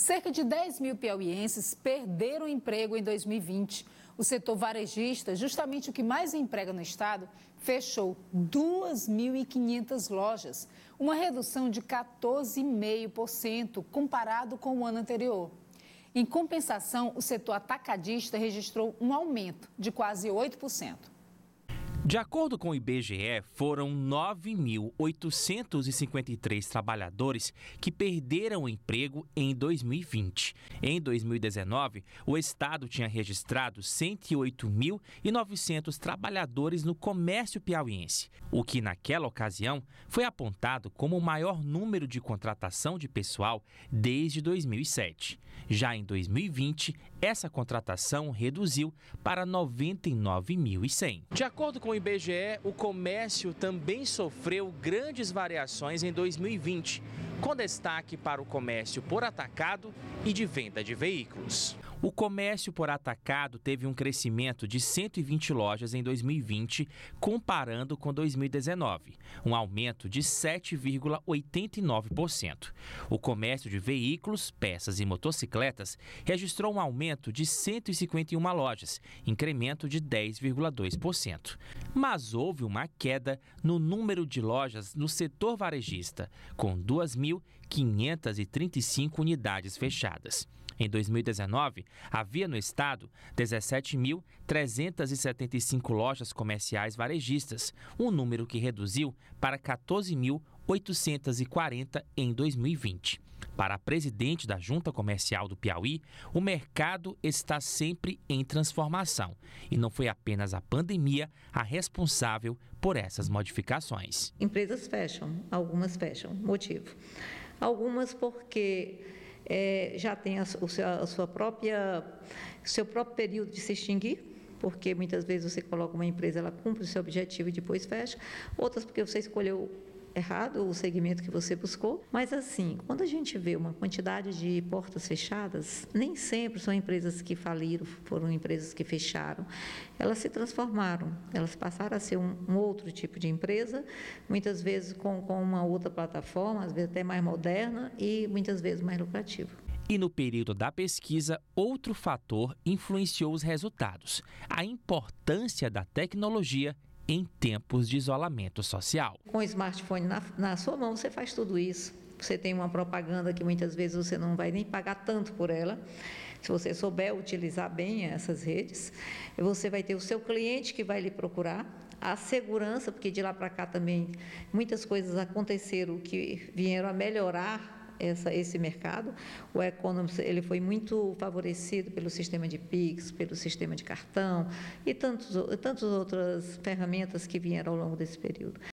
Cerca de 10 mil piauienses perderam o emprego em 2020. O setor varejista, justamente o que mais emprega no estado, fechou 2.500 lojas, uma redução de 14,5% comparado com o ano anterior. Em compensação, o setor atacadista registrou um aumento de quase 8%. De acordo com o IBGE, foram 9.853 trabalhadores que perderam o emprego em 2020. Em 2019, o Estado tinha registrado 108.900 trabalhadores no comércio piauiense, o que naquela ocasião foi apontado como o maior número de contratação de pessoal desde 2007. Já em 2020, essa contratação reduziu para 99.100. De acordo com IBGE, o comércio também sofreu grandes variações em 2020, com destaque para o comércio por atacado e de venda de veículos. O comércio por atacado teve um crescimento de 120 lojas em 2020, comparando com 2019, um aumento de 7,89%. O comércio de veículos, peças e motocicletas registrou um aumento de 151 lojas, incremento de 10,2%. Mas houve uma queda no número de lojas no setor varejista, com 2.535 unidades fechadas. Em 2019, havia no estado 17.375 lojas comerciais varejistas, um número que reduziu para 14.840 em 2020. Para a presidente da Junta Comercial do Piauí, o mercado está sempre em transformação e não foi apenas a pandemia a responsável por essas modificações. Empresas fecham, algumas fecham. Motivo? Algumas porque é, já tem a, a sua própria, seu próprio período de se extinguir, porque muitas vezes você coloca uma empresa, ela cumpre o seu objetivo e depois fecha. Outras porque você escolheu errado o segmento que você buscou, mas assim, quando a gente vê uma quantidade de portas fechadas, nem sempre são empresas que faliram, foram empresas que fecharam. Elas se transformaram, elas passaram a ser um, um outro tipo de empresa, muitas vezes com, com uma outra plataforma, às vezes até mais moderna e muitas vezes mais lucrativa. E no período da pesquisa, outro fator influenciou os resultados: a importância da tecnologia em tempos de isolamento social. Com o smartphone na, na sua mão, você faz tudo isso. Você tem uma propaganda que muitas vezes você não vai nem pagar tanto por ela. Se você souber utilizar bem essas redes, você vai ter o seu cliente que vai lhe procurar, a segurança, porque de lá para cá também muitas coisas aconteceram que vieram a melhorar essa, esse mercado. O Economist ele foi muito favorecido pelo sistema de PIX, pelo sistema de cartão e tantos, tantas outras ferramentas que vieram ao longo desse período.